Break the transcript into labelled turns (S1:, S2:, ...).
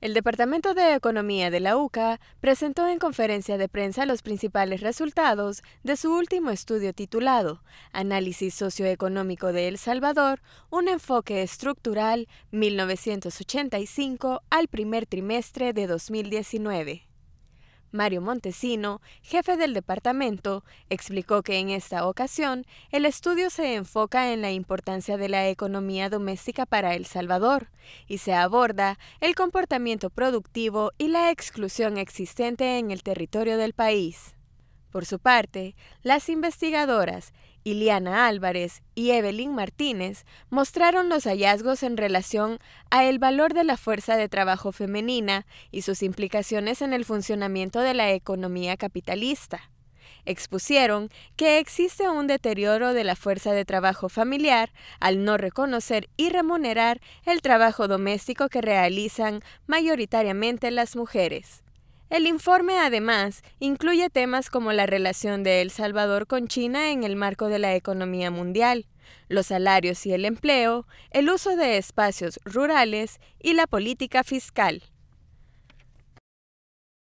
S1: El Departamento de Economía de la UCA presentó en conferencia de prensa los principales resultados de su último estudio titulado Análisis socioeconómico de El Salvador, un enfoque estructural 1985 al primer trimestre de 2019. Mario Montesino, jefe del departamento, explicó que en esta ocasión el estudio se enfoca en la importancia de la economía doméstica para El Salvador y se aborda el comportamiento productivo y la exclusión existente en el territorio del país. Por su parte, las investigadoras Iliana Álvarez y Evelyn Martínez mostraron los hallazgos en relación a el valor de la fuerza de trabajo femenina y sus implicaciones en el funcionamiento de la economía capitalista. Expusieron que existe un deterioro de la fuerza de trabajo familiar al no reconocer y remunerar el trabajo doméstico que realizan mayoritariamente las mujeres. El informe, además, incluye temas como la relación de El Salvador con China en el marco de la economía mundial, los salarios y el empleo, el uso de espacios rurales y la política fiscal.